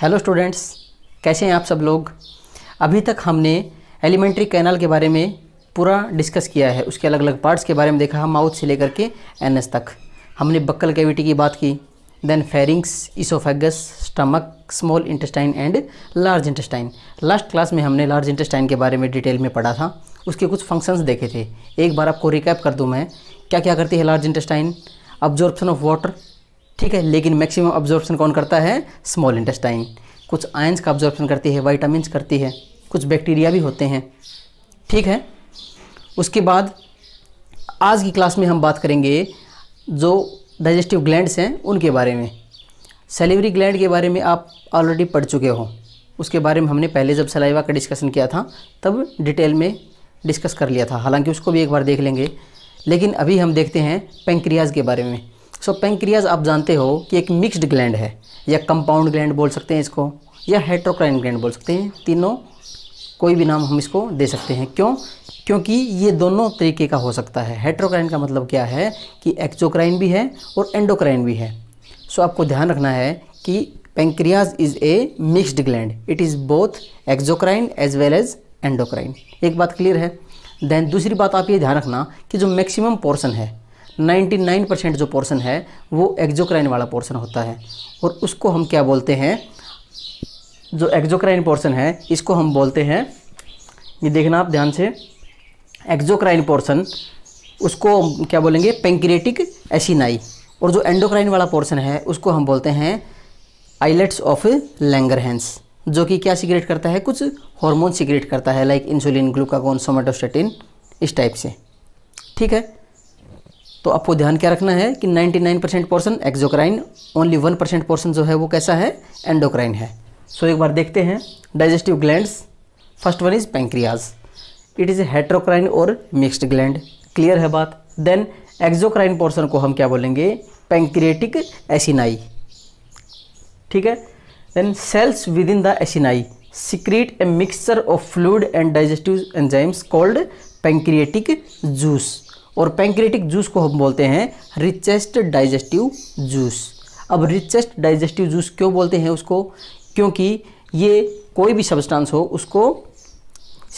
hello students कैसे हैं आप सब लोग अभी तक हमने एलिमेंट्री कैनाल के बारे में पूरा डिस्कस किया है उसके अलग अलग पार्ट्स के बारे में देखा माउथ से लेकर के एनएस तक हमने बक्कल कैविटी की बात की then pharynx oesophagus stomach small intestine and large intestine last class में हमने लार्ज इंटेस्टाइन के बारे में डिटेल में पढ़ा था उसके कुछ फंक्शंस देखे थे एक बार आपको रिकैप कर दूँ मैं क्या क्या करती है large intestine absorption of water ठीक है लेकिन मैक्सिमम ऑब्जॉर्प्शन कौन करता है स्मॉल इंटेस्टाइन कुछ आयंस का ऑब्जॉर्प्शन करती है वाइटामिन करती है कुछ बैक्टीरिया भी होते हैं ठीक है उसके बाद आज की क्लास में हम बात करेंगे जो डाइजेस्टिव ग्लैंड्स हैं उनके बारे में सेलिवरी ग्लैंड के बारे में आप ऑलरेडी पढ़ चुके हो उसके बारे में हमने पहले जब सलाइवा का डिस्कशन किया था तब डिटेल में डिस्कस कर लिया था हालांकि उसको भी एक बार देख लेंगे लेकिन अभी हम देखते हैं पेंक्रियाज के बारे में सो पेंक्रियाज आप जानते हो कि एक मिक्स्ड ग्लैंड है या कंपाउंड ग्लैंड बोल सकते हैं इसको या हेट्रोक्राइन ग्लैंड बोल सकते हैं तीनों कोई भी नाम हम इसको दे सकते हैं क्यों क्योंकि ये दोनों तरीके का हो सकता है हेट्रोक्राइन का मतलब क्या है कि एक्जोक्राइन भी है और एंडोक्राइन भी है सो आपको ध्यान रखना है कि pancreas is a mixed gland it is both exocrine as well as endocrine एक बात क्लियर है देन दूसरी बात आप ये ध्यान रखना कि जो मैक्सिमम पोर्शन है 99 परसेंट जो पोर्शन है वो एक्जोक्राइन वाला पोर्शन होता है और उसको हम क्या बोलते हैं जो एक्जोक्राइन पोर्शन है इसको हम बोलते हैं ये देखना आप ध्यान से एक्जोक्राइन पोर्शन उसको क्या बोलेंगे पेंक्रेटिक एसिनाई और जो एंडोक्राइन वाला पोर्शन है उसको हम बोलते हैं आइलेट्स ऑफ लैंगरहैंस जो कि क्या सिगरेट करता है कुछ हार्मोन सिगरेट करता है लाइक इंसुलिन ग्लूकागोन सोमेटोस्टेटिन इस टाइप से ठीक है तो आपको ध्यान क्या रखना है कि 99 percent portion exocrine only one percent portion जो है वो कैसा है एंडोक्राइन है सो so, एक बार देखते हैं digestive gland first one is pancreas it is heterocrine और मिक्सड ग्लैंड क्लियर है बात देन एक्जोक्राइन पोर्सन को हम क्या बोलेंगे पेंक्रिएटिक एसिनाई ठीक है then cells within the acini secrete a mixture of fluid and digestive enzymes called pancreatic juice और पैंक्रेटिक जूस को हम बोलते हैं रिचेस्ट डाइजेस्टिव जूस अब रिचेस्ट डाइजेस्टिव जूस क्यों बोलते हैं उसको क्योंकि ये कोई भी सब्सटेंस हो उसको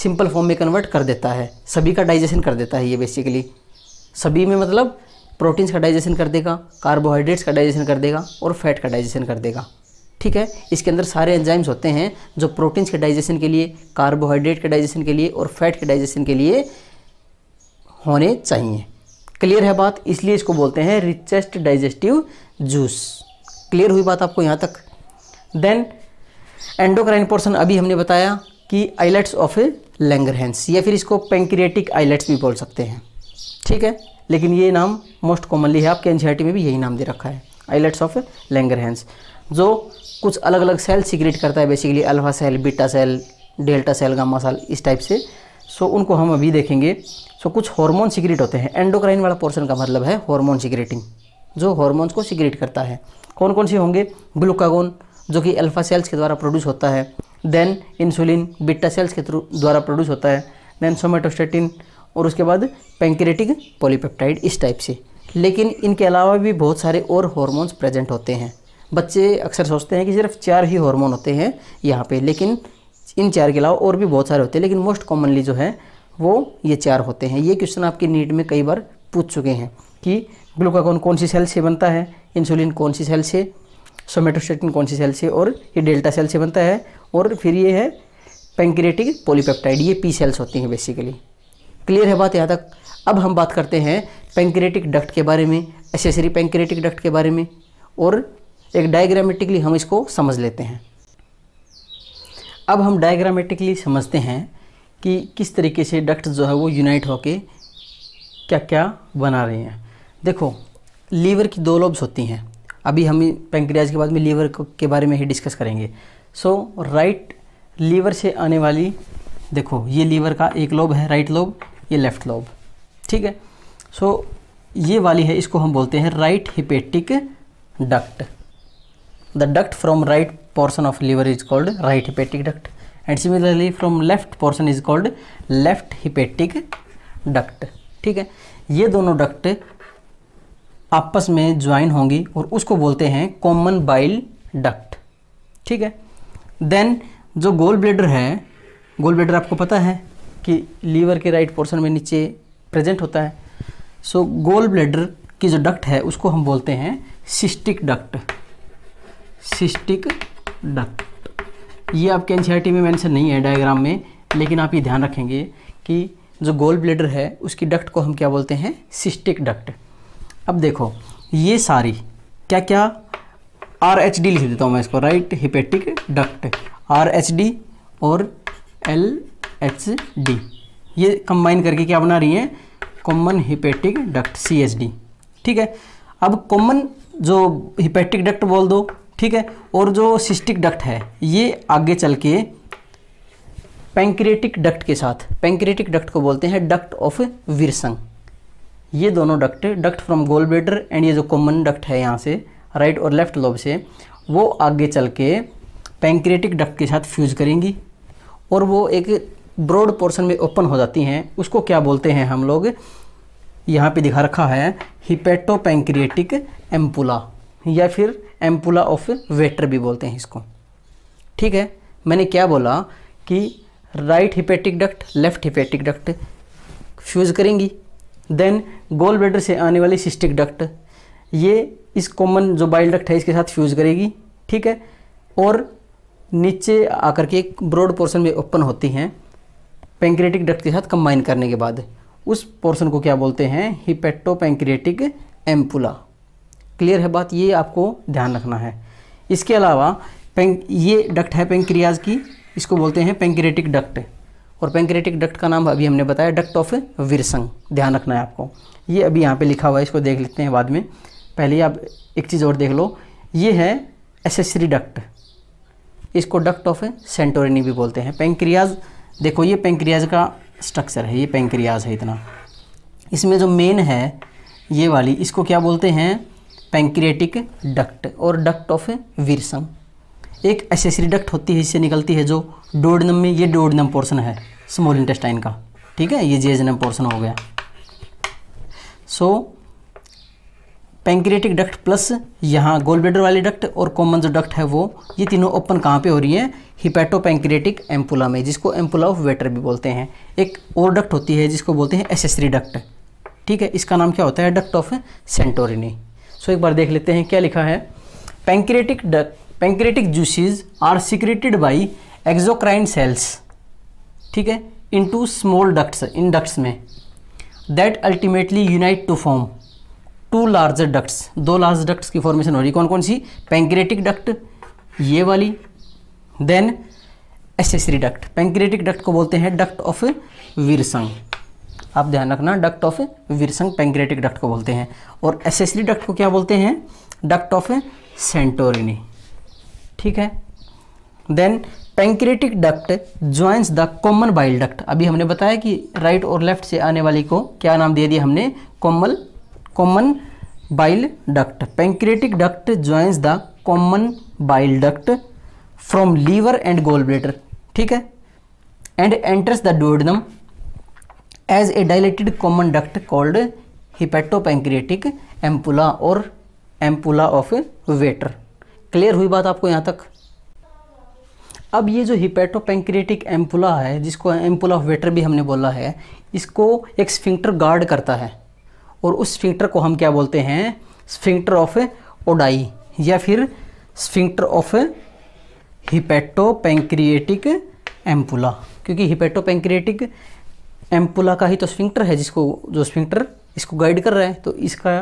सिंपल फॉर्म में कन्वर्ट कर देता है सभी का डाइजेशन कर देता है ये बेसिकली सभी में मतलब प्रोटीन्स का डाइजेशन कर देगा कार्बोहाइड्रेट्स का डाइजेशन कर देगा और फैट का डाइजेशन कर देगा ठीक है इसके अंदर सारे एंजाइम्स होते हैं जो प्रोटीन्स के डाइजेशन के लिए कार्बोहाइड्रेट के डाइजेशन के लिए और फैट के डाइजेशन के लिए होने चाहिए क्लियर है बात इसलिए इसको बोलते हैं रिचेस्ट डाइजेस्टिव जूस क्लियर हुई बात आपको यहाँ तक देन एंडोक्राइन पोर्सन अभी हमने बताया कि आइलेट्स ऑफ ए हैंस या फिर इसको पेंक्रिएटिक आइलेट्स भी बोल सकते हैं ठीक है लेकिन ये नाम मोस्ट कॉमनली है आपके एनसीआर में भी यही नाम दे रखा है आइलेट्स ऑफ हैंस जो कुछ अलग अलग सेल सीग्रेट करता है basically alpha cell beta cell delta cell gamma cell इस टाइप से सो उनको हम अभी देखेंगे सो कुछ हार्मोन सिगरेट होते हैं एंडोक्राइन वाला पोर्शन का मतलब है हार्मोन सिगरेटिंग जो हार्मोन्स को सिगरेट करता है कौन कौन से होंगे ग्लूकागोन जो कि अल्फा सेल्स के द्वारा प्रोड्यूस होता है देन इंसुलिन बिट्टा सेल्स के थ्रू द्वारा प्रोड्यूस होता है देन सोमेटोस्टेटिन और उसके बाद पेंक्रेटिक पॉलीपेप्टाइड इस टाइप से लेकिन इनके अलावा भी बहुत सारे और हॉर्मोन्स प्रेजेंट होते हैं बच्चे अक्सर सोचते हैं कि सिर्फ चार ही हार्मोन होते हैं यहाँ पे लेकिन इन चार के अलावा और भी बहुत सारे होते हैं लेकिन मोस्ट कॉमनली जो है वो ये चार होते हैं ये क्वेश्चन आपके नीट में कई बार पूछ चुके हैं कि ग्लूकागोन कौन सी सेल से बनता है इंसुलिन कौन सी सेल से सोमेटोस्टेटिन कौन सी सेल से और ये डेल्टा सेल से बनता है और फिर ये है पेंक्रेटिक पोलीपेप्टाइड ये पी सेल्स होती हैं बेसिकली क्लियर है बात यहाँ तक अब हम बात करते हैं पेंक्रेटिक डक्ट के बारे में एसेसरी पेंक्रेटिक डक्ट के बारे में और एक डायग्रामेटिकली हम इसको समझ लेते हैं अब हम डायग्रामेटिकली समझते हैं कि किस तरीके से डक्ट जो है वो यूनाइट होके क्या क्या बना रहे हैं देखो लीवर की दो लोब्स होती हैं अभी हम पेंक्रियाज के बाद में लीवर के बारे में ही डिस्कस करेंगे सो राइट लीवर से आने वाली देखो ये लीवर का एक लोब है राइट लोब ये लेफ्ट लोब ठीक है सो so, ये वाली है इसको हम बोलते हैं right hepatic duct the duct from right portion of liver is called right hepatic duct and similarly from left portion is called left hepatic duct ठीक है ये दोनों डक्ट आपस में ज्वाइन होंगी और उसको बोलते हैं कॉमन बाइल डक्ट ठीक है देन जो गोल ब्लेडर है गोल ब्लेडर आपको पता है कि लीवर के राइट पोर्शन में नीचे प्रेजेंट होता है सो गोल ब्लेडर की जो डक्ट है उसको हम बोलते हैं सिस्टिक डक्ट सिस्टिक डक्ट ये आपके एन e में मैंशन नहीं है डायग्राम में लेकिन आप ये ध्यान रखेंगे कि जो गोल ब्लेडर है उसकी डक्ट को हम क्या बोलते हैं सिस्टिक डक्ट अब देखो ये सारी क्या क्या आर एच डी लिख देता हूँ मैं इसको right hepatic duct R H D और एल एच डी ये कंबाइन करके क्या बना रही हैं common hepatic duct C H D ठीक है अब कॉमन जो हिपेटिक डक्ट बोल दो ठीक है और जो सिस्टिक डक्ट है ये आगे चल के पेंक्रेटिक डक्ट के साथ पेंक्रेटिक डक्ट को बोलते हैं डक्ट ऑफ विरसंग ये दोनों duct duct from gall bladder and ये जो कॉमन डक्ट है यहाँ से राइट और लेफ्ट लोब से वो आगे चल के पेंक्रेटिक डक्ट के साथ फ्यूज करेंगी और वो एक ब्रॉड पोर्शन में ओपन हो जाती हैं उसको क्या बोलते हैं हम लोग यहाँ पे दिखा रखा है हिपेटो पेंक्रिएटिक एम्पुला या फिर एम्पुला ऑफ वेटर भी बोलते हैं इसको ठीक है मैंने क्या बोला कि right hepatic duct left hepatic duct fuse करेंगी देन गोल ब्लेडर से आने वाली सिस्टिक डक्ट ये इस कॉमन जो बाइल डक्ट है इसके साथ फ्यूज़ करेगी ठीक है और नीचे आकर के एक ब्रॉड पोर्शन में ओपन होती हैं पेंक्रेटिक डक्ट के साथ कंबाइन करने के बाद उस पोर्शन को क्या बोलते हैं हिपेटो पेंक्रेटिक एम्पुला क्लियर है बात ये आपको ध्यान रखना है इसके अलावा पेंक ये डक्ट है पेंक्रियाज की इसको बोलते हैं पेंक्रेटिक डक्ट और पेंक्रेटिक डक्ट का नाम अभी हमने बताया डक्ट ऑफ विरसंग ध्यान रखना है आपको ये अभी यहाँ पे लिखा हुआ है इसको देख लेते हैं बाद में पहले आप एक चीज़ और देख लो ये है एसेसरी डक्ट इसको डक्ट ऑफ सेंटोरिनी भी बोलते हैं पेंक्रियाज देखो ये पेंक्रियाज का स्ट्रक्चर है ये पेंक्रियाज है इतना इसमें जो मेन है ये वाली इसको क्या बोलते हैं पेंक्रियाटिक डक्ट और डक्ट ऑफ वीरसम एक एसेसरी डक्ट होती है इससे निकलती है जो डोडनम में ये डोडनम पोर्शन है स्मॉल इंटेस्टाइन का ठीक है ये जेजनम पोर्शन हो गया सो पेंक्रियाटिक डक्ट प्लस यहाँ बेडर वाली डक्ट और कॉमन जो डक्ट है वो ये तीनों ओपन कहाँ पे हो रही है हिपैटो पेंक्रियाटिक एम्पुला में जिसको एम्पुला ऑफ वेटर भी बोलते हैं एक और डक्ट होती है जिसको बोलते हैं एसेसरी डक्ट ठीक है इसका नाम क्या होता है डक्ट ऑफ सेंटोरिनी सो एक बार देख लेते हैं क्या लिखा है pancreatic duct pancreatic juices are secreted by exocrine cells ठीक है into small ducts in ducts में that ultimately unite to form two large ducts दो लार्ज डक्ट्स की फॉर्मेशन हो रही कौन कौन सी पैंक्रेटिक डक्ट ये वाली then accessory duct pancreatic duct को बोलते हैं डक्ट ऑफ वीरसंग आप ध्यान रखना duct of Wirsung pancreatic duct को बोलते हैं और एसेसरी डक्ट को क्या बोलते हैं डक्ट ऑफ सेंटोरिनी ठीक है then pancreatic duct joins the common bile duct अभी हमने बताया कि राइट और लेफ्ट से आने वाली को क्या नाम दे दिया हमने common common bile duct pancreatic duct joins the common bile duct from liver and gall bladder ठीक है and enters the duodenum as a dilated common duct called hepatopancreatic ampulla और एम्पुला ऑफ वेटर क्लियर हुई बात आपको यहाँ तक अब ये जो हिपेटोपेंक्रिएटिक एम्पुला है जिसको एम्पुला ऑफ वेटर भी हमने बोला है इसको एक स्फिंक्टर गार्ड करता है और उस स्फिंक्टर को हम क्या बोलते हैं स्फिंक्टर ऑफ ओडाई या फिर स्फिंक्टर ऑफ हिपेटोपेंक्रिएटिक एम्पुला क्योंकि हिपेटोपेंक्रिएटिक एम्पुला का ही तो स्फिंक्टर है जिसको जो स्फिंक्टर इसको गाइड कर रहा है तो इसका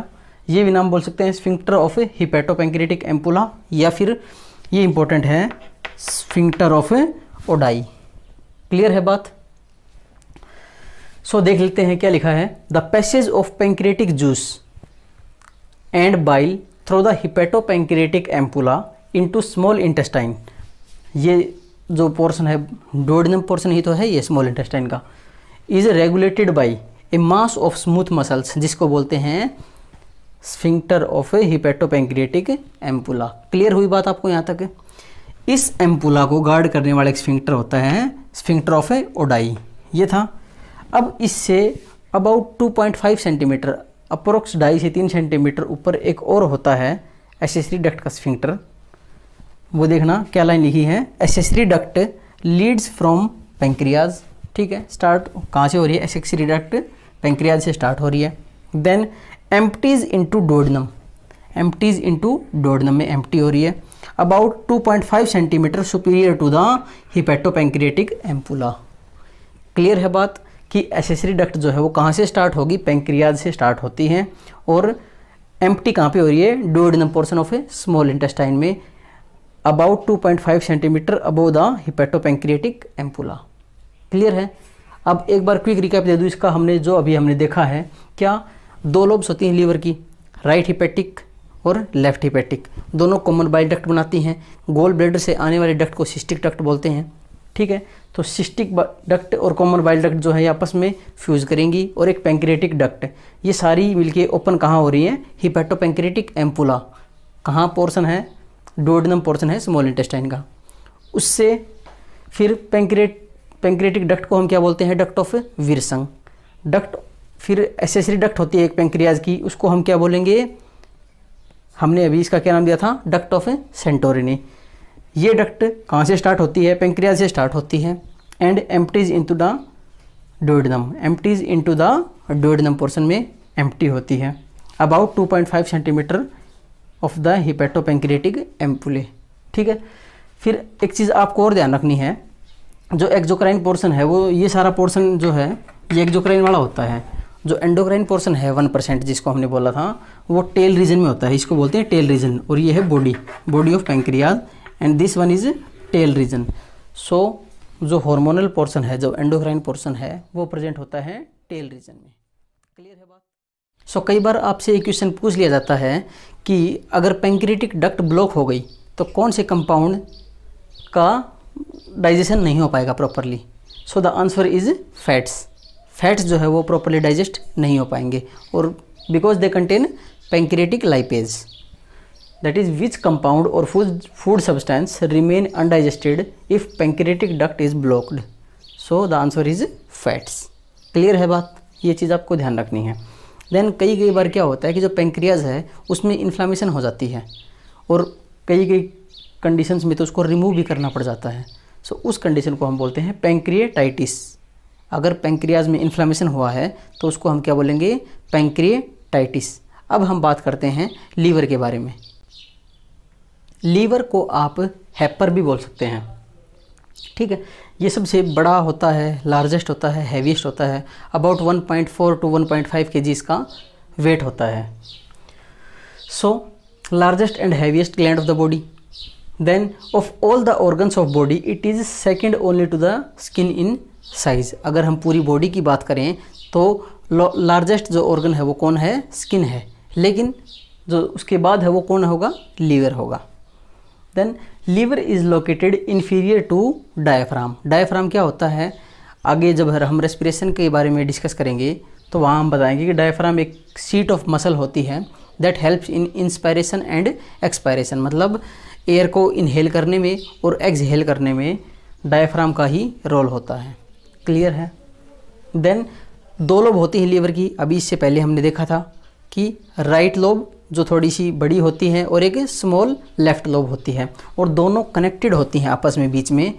ये भी नाम बोल सकते हैं स्फिंक्टर ऑफ हिपेटोपेंक्रेटिक एम्पुला या फिर ये इंपॉर्टेंट है स्फिंक्टर ऑफ ओडाई क्लियर है बात सो so, देख लेते हैं क्या लिखा है the passage of pancreatic juice and bile through the hepatopancreatic ampulla into small intestine ये जो पोर्शन है डोडनम पोर्शन ही तो है ये स्मॉल इंटेस्टाइन का is regulated by a mass of smooth muscles जिसको बोलते हैं sphincter of a hepatopancreatic ampulla clear हुई बात आपको यहाँ तक इस एम्पुला को गार्ड करने वाला एक स्फिंक्टर होता है स्फिंक्टर ऑफ ए ओडाई ये था अब इससे अबाउट 2.5 सेंटीमीटर अप्रोक्स ढाई से तीन सेंटीमीटर ऊपर एक और होता है एसेसरी डक्ट का स्फिंक्टर वो देखना क्या लाइन लिखी है accessory duct leads from pancreas ठीक है स्टार्ट कहाँ से हो रही है एस रिडक्ट पेंक्रियाज से स्टार्ट हो रही है then empties into duodenum empties into duodenum में एम्प्टी हो रही है about 2.5 centimetre superior to the pancreatic ampulla clear है बात कि एसेसरी डक्ट जो है वो कहाँ से स्टार्ट होगी पेंक्रियाज से स्टार्ट होती है और एम्प्टी कहाँ पे हो रही है duodenum portion of a small intestine में about 2.5 centimetre above the pancreatic ampulla clear है अब एक बार क्विक रिकैप दे दूँ इसका हमने जो अभी हमने देखा है क्या दो लोब्स होती हैं लीवर की राइट हिपेटिक और लेफ्ट हिपेटिक दोनों कॉमन बाइल डक्ट बनाती हैं गोल ब्लेडर से आने वाले डक्ट को सिस्टिक डक्ट बोलते हैं ठीक है तो सिस्टिक डक्ट और कॉमन बाइल डक्ट जो है आपस में फ्यूज करेंगी और एक पेंक्रेटिक डक्ट ये सारी मिलके ओपन कहाँ हो रही है पेंक्रेटिक एम्पुला कहाँ पोर्सन है डोडनम पोर्सन है स्मॉल इंटेस्टाइन का उससे फिर पेंक्रेट पेंक्रेटिक डक्ट को हम क्या बोलते हैं डक्ट ऑफ विरसंग डक्ट फिर एसेसरी डक्ट होती है एक पेंक्रियाज की उसको हम क्या बोलेंगे हमने अभी इसका क्या नाम दिया था डक्ट ऑफ सेंटोरिनी ये डक्ट कहाँ से स्टार्ट होती है पेंक्रियाज से स्टार्ट होती है and empties to the duodenum empties to the duodenum portion में एम्प्टी होती है about 2.5 centimetre of the hepatopancreatic ampulla ठीक है फिर एक चीज़ आपको और ध्यान रखनी है जो एक्जोक्राइन पोर्सन है वो ये सारा पोर्सन जो है ये एक्जोक्राइन वाला होता है जो एंडोक्राइन पोर्सन है वन परसेंट जिसको हमने बोला था वो टेल रीजन में होता है इसको बोलते हैं टेल रीजन और ये है body body of pancreas and this one is tail region so जो हॉर्मोनल पोर्सन है जो एंडोक्राइन पोर्सन है वो प्रेजेंट होता है टेल रीजन में क्लियर है बात सो so, कई बार आपसे ये क्वेश्चन पूछ लिया जाता है कि अगर पेंक्रेटिक डक्ट ब्लॉक हो गई तो कौन से कंपाउंड का डाइजेशन नहीं हो पाएगा properly so the answer is fats fats जो है वो प्रॉपरली डाइजेस्ट नहीं हो पाएंगे और because they contain pancreatic lipase that is which compound और food food substance remain undigested if pancreatic duct is blocked so the answer is fats clear है बात ये चीज़ आपको ध्यान रखनी है देन कई कई बार क्या होता है कि जो पेंक्रियाज है उसमें इन्फ्लामेशन हो जाती है और कई कई कंडीशंस में तो उसको रिमूव भी करना पड़ जाता है सो so, उस कंडीशन को हम बोलते हैं पेंक्रिएटाइटिस अगर पेंक्रियाज में इन्फ्लामेशन हुआ है तो उसको हम क्या बोलेंगे पेंक्रिएटाइटिस अब हम बात करते हैं लीवर के बारे में लीवर को आप हैपर भी बोल सकते हैं ठीक है ये सबसे बड़ा होता है लार्जेस्ट होता है हैवीस्ट होता है अबाउट 1.4 टू 1.5 पॉइंट के जी इसका वेट होता है so largest and heaviest gland of the body then of all the organs of body it is second only to the skin in size अगर हम पूरी बॉडी की बात करें तो लार्जेस्ट जो ऑर्गन है वो कौन है स्किन है लेकिन जो उसके बाद है वो कौन होगा लीवर होगा then liver is located inferior to diaphragm diaphragm क्या होता है आगे जब हम रेस्पिरेशन के बारे में डिस्कस करेंगे तो वहाँ हम बताएंगे कि डायफ्राम एक सीट ऑफ मसल होती है that helps in inspiration and expiration मतलब एयर को इनहेल करने में और एक्सहेल करने में डायफ्राम का ही रोल होता है क्लियर है देन दो लोब होती है लीवर की अभी इससे पहले हमने देखा था कि राइट लोब जो थोड़ी सी बड़ी होती है और एक स्मॉल लेफ्ट लोब होती है और दोनों कनेक्टेड होती हैं आपस में बीच में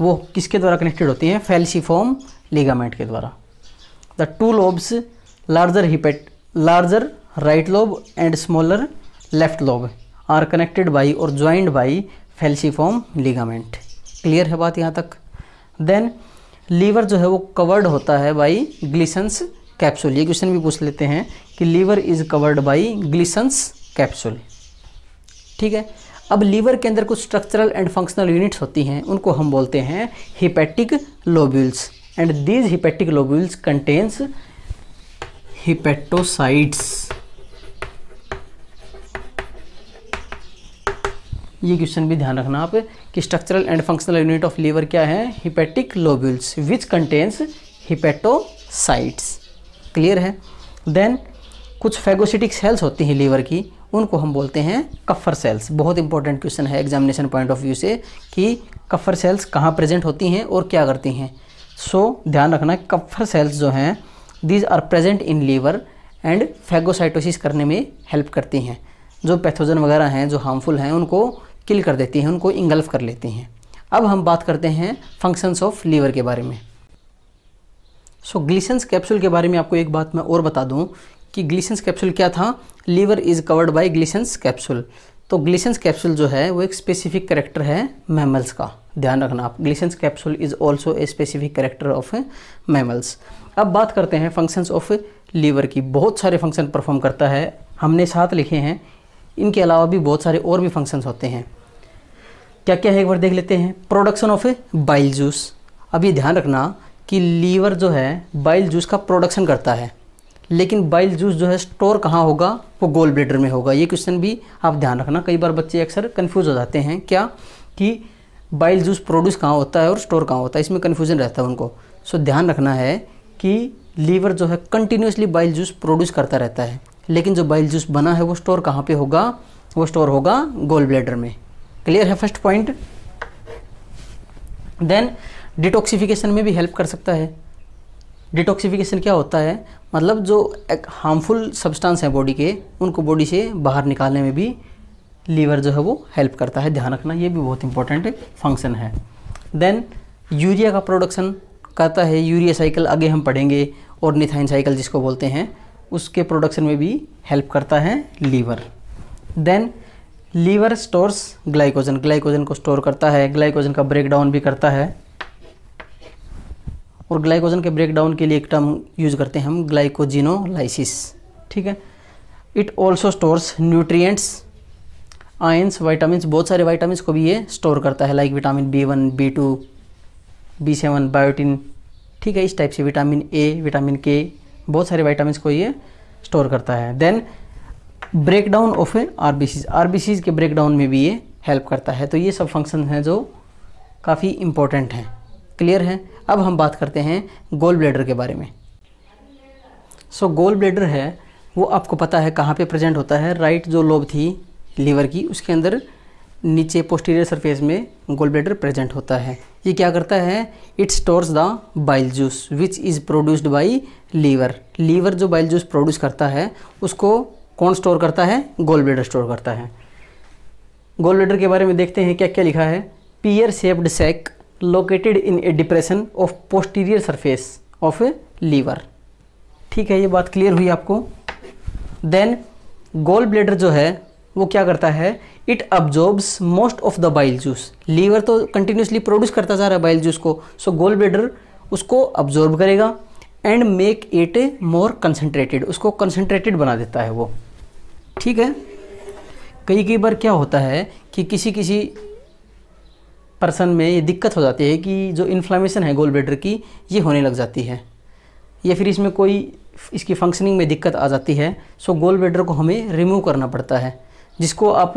वो किसके द्वारा कनेक्टेड होती हैं फेल्सीफॉर्म लिगामेंट के द्वारा the two lobes larger hepat larger right lobe and smaller left lobe are connected by और joined by falciform ligament clear है बात यहाँ तक देन लीवर जो है वो कवर्ड होता है बाई ग्लिसंस कैप्सूल ये क्वेश्चन भी पूछ लेते हैं कि liver is covered by Glisson's capsule ठीक है अब लीवर के अंदर कुछ स्ट्रक्चरल एंड फंक्शनल यूनिट्स होती हैं उनको हम बोलते हैं hepatic lobules and these hepatic lobules contains hepatocytes ये क्वेश्चन भी ध्यान रखना आप कि structural and functional unit of liver क्या है hepatic lobules which contains hepatocytes clear है देन कुछ फेगोसिटिक सेल्स होती हैं लीवर की उनको हम बोलते हैं कफर सेल्स बहुत इंपॉर्टेंट क्वेश्चन है एग्जामिनेशन पॉइंट ऑफ व्यू से कि कफर सेल्स कहाँ प्रेजेंट होती हैं और क्या करती हैं सो so, ध्यान रखना कफर सेल्स जो हैं these are present in liver and phagocytosis करने में हेल्प करती हैं जो पैथोजन वगैरह हैं जो हार्मफुल हैं उनको किल कर देती हैं उनको इंगल्फ कर लेती हैं अब हम बात करते हैं फंक्शंस ऑफ लीवर के बारे में सो ग्लिसन्स कैप्सूल के बारे में आपको एक बात मैं और बता दूं कि ग्लिसन्स कैप्सूल क्या था liver is covered by Glisson's capsule तो ग्लिसन्स कैप्सूल जो है वो एक स्पेसिफिक करेक्टर है मैमल्स का ध्यान रखना आप Glisson's capsule is also a specific character of mammals अब बात करते हैं फंक्शंस ऑफ लीवर की बहुत सारे फंक्शन परफॉर्म करता है हमने साथ लिखे हैं इनके अलावा भी बहुत सारे और भी फंक्शंस होते हैं क्या क्या है एक बार देख लेते हैं production of a bile juice अब ये ध्यान रखना कि लीवर जो है बाइल जूस का प्रोडक्शन करता है लेकिन बाइल जूस जो है स्टोर कहाँ होगा वो गोल ब्लेडर में होगा ये क्वेश्चन भी आप ध्यान रखना कई बार बच्चे अक्सर कन्फ्यूज़ हो जाते हैं क्या कि बाइल जूस प्रोड्यूस कहाँ होता है और स्टोर कहाँ होता है इसमें कन्फ्यूज़न रहता है उनको सो ध्यान रखना है कि लीवर जो है कंटिन्यूसली बाइल जूस प्रोड्यूस करता रहता है लेकिन जो बाइल जूस बना है वो स्टोर कहाँ पे होगा वो स्टोर होगा गोल ब्लेडर में क्लियर है फर्स्ट पॉइंट देन डिटॉक्सिफिकेशन में भी हेल्प कर सकता है डिटॉक्सिफिकेशन क्या होता है मतलब जो एक हार्मफुल सब्सटेंस है बॉडी के उनको बॉडी से बाहर निकालने में भी लीवर जो है वो हेल्प करता है ध्यान रखना ये भी बहुत इंपॉर्टेंट फंक्शन है देन यूरिया का प्रोडक्शन करता है यूरिया साइकिल आगे हम पढ़ेंगे और निथाइन साइकिल जिसको बोलते हैं उसके प्रोडक्शन में भी हेल्प करता है liver then liver stores glycogen glycogen को स्टोर करता है ग्लाइकोजन का ब्रेकडाउन भी करता है और ग्लाइकोजन के ब्रेकडाउन के लिए एक टर्म यूज़ करते हैं हम ग्लाइकोजिनोलाइसिस ठीक है it also stores nutrients ions vitamins बहुत सारे वाइटामस को भी ये स्टोर करता है like vitamin B one B two B seven biotin ठीक है इस टाइप से विटामिन ए विटामिन के बहुत सारे वाइटामिन को ये स्टोर करता है then break down of B RBCs के ब्रेक डाउन में भी ये हेल्प करता है तो ये सब फंक्शन हैं जो काफ़ी इम्पोर्टेंट हैं क्लियर है अब हम बात करते हैं गोल ब्लेडर के बारे में सो so, गोल ब्लेडर है वो आपको पता है कहाँ पे प्रेजेंट होता है राइट right जो लोब थी लीवर की उसके अंदर नीचे पोस्टीरियर सरफेस में गोल ब्लेडर प्रेजेंट होता है ये क्या करता है it stores the bile juice which is produced by liver liver जो बाइल जूस प्रोड्यूस करता है उसको कौन स्टोर करता है गोल ब्लेडर स्टोर करता है गोल ब्लेडर के बारे में देखते हैं क्या क्या लिखा है pear shaped sac located in a depression of posterior surface of a liver ठीक है ये बात क्लियर हुई आपको देन गोल ब्लेडर जो है वो क्या करता है it absorbs most of the bile juice liver तो कंटिन्यूसली प्रोड्यूस करता जा रहा है बाइल जूस को सो गोल ब्लेडर उसको अब्जॉर्ब करेगा and make it more concentrated उसको कंसनट्रेटेड बना देता है वो ठीक है कई कई बार क्या होता है कि किसी किसी पर्सन में ये दिक्कत हो जाती है कि जो इन्फ्लामेशन है गोल ब्लेडर की ये होने लग जाती है या फिर इसमें कोई इसकी फंक्शनिंग में दिक्कत आ जाती है सो गोल ब्लेडर को हमें रिमूव करना पड़ता है जिसको आप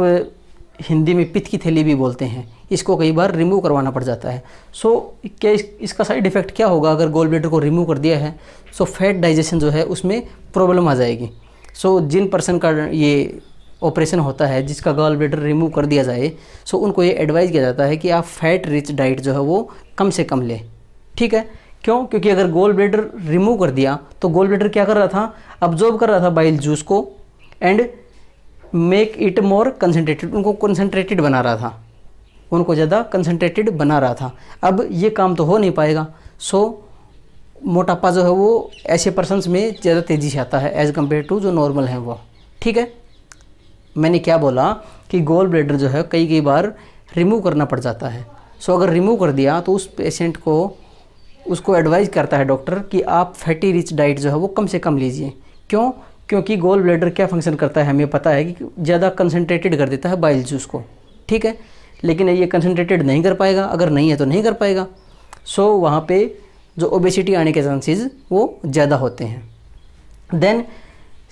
हिंदी में पित्त की थैली भी बोलते हैं इसको कई बार रिमूव करवाना पड़ जाता है सो क्या इस, इसका साइड इफेक्ट क्या होगा अगर गोल ब्लेडर को रिमूव कर दिया है सो फैट डाइजेशन जो है उसमें प्रॉब्लम आ जाएगी सो जिन पर्सन का ये ऑपरेशन होता है जिसका गॉल ब्लेडर रिमूव कर दिया जाए सो उनको ये एडवाइज़ किया जाता है कि आप फैट रिच डाइट जो है वो कम से कम लें ठीक है क्यों क्योंकि अगर गोल ब्लेडर रिमूव कर दिया तो गोल ब्लेडर क्या कर रहा था अब्जॉर्ब कर रहा था बाइल जूस को and make it more concentrated उनको कंसनट्रेटेड बना रहा था उनको ज़्यादा कंसनट्रेटेड बना रहा था अब ये काम तो हो नहीं पाएगा सो मोटापा जो है वो ऐसे पर्सनस में ज़्यादा तेज़ी से आता है एज़ कम्पेयर टू जो नॉर्मल हैं वो ठीक है मैंने क्या बोला कि गोल ब्लेडर जो है कई कई बार रिमूव करना पड़ जाता है सो अगर रिमूव कर दिया तो उस पेशेंट को उसको एडवाइज़ करता है डॉक्टर कि आप फैटी रिच डाइट जो है वो कम से कम लीजिए क्यों क्योंकि गोल ब्लेडर क्या फंक्शन करता है हमें पता है कि ज़्यादा कंसनट्रेटेड कर देता है बाइल जूस को ठीक है लेकिन ये कंसनट्रेटेड नहीं कर पाएगा अगर नहीं है तो नहीं कर पाएगा सो so, वहाँ पे जो ओबेसिटी आने के चांसेज वो ज़्यादा होते हैं देन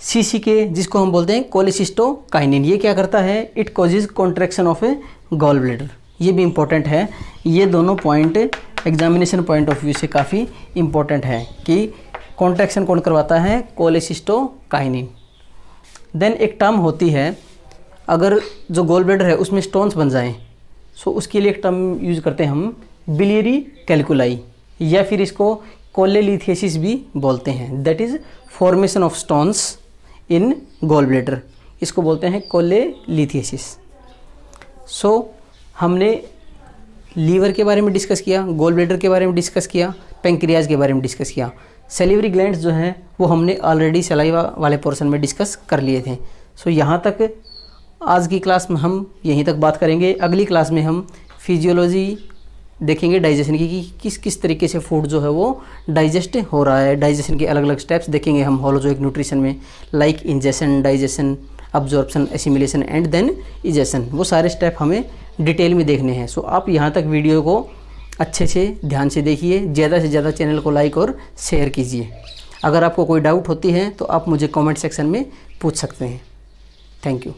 सी सी के जिसको हम बोलते हैं कोलेसिस्टोकाइनिन ये क्या करता है it causes contraction of a gall bladder ये भी इम्पोर्टेंट है ये दोनों point examination point of view से काफ़ी इम्पोर्टेंट है कि कॉन्ट्रैक्शन कौन करवाता है कोलेसिस्टोकाइनिन देन एक टर्म होती है अगर जो गोल ब्लेडर है उसमें स्टोन्स बन जाएं सो उसके लिए एक टर्म यूज़ करते हैं हम बिलियरी कैलकुलाई या फिर इसको कोलेलिथियसिस भी बोलते हैं that is formation of stones in gall bladder इसको बोलते हैं कोलेलिथियसिस सो हमने लीवर के बारे में डिस्कस किया गोल ब्लेडर के बारे में डिस्कस किया पेंक्रियाज के बारे में डिस्कस किया सेलिवरी ग्लैंड जो हैं वो हमने ऑलरेडी सलाइवा वाले पोर्शन में डिस्कस कर लिए थे सो यहाँ तक आज की क्लास में हम यहीं तक बात करेंगे अगली क्लास में हम फिजियोलॉजी देखेंगे डाइजेशन की कि किस किस तरीके से फूड जो है वो डाइजेस्ट हो रहा है डाइजेशन के अलग अलग स्टेप्स देखेंगे हम होलोजोइक न्यूट्रिशन में like ingestion digestion absorption assimilation and then egestion वो सारे स्टेप हमें डिटेल में देखने हैं सो so, आप यहाँ तक वीडियो को अच्छे से ध्यान से देखिए ज़्यादा से ज़्यादा चैनल को लाइक और शेयर कीजिए अगर आपको कोई डाउट होती है तो आप मुझे कमेंट सेक्शन में पूछ सकते हैं थैंक यू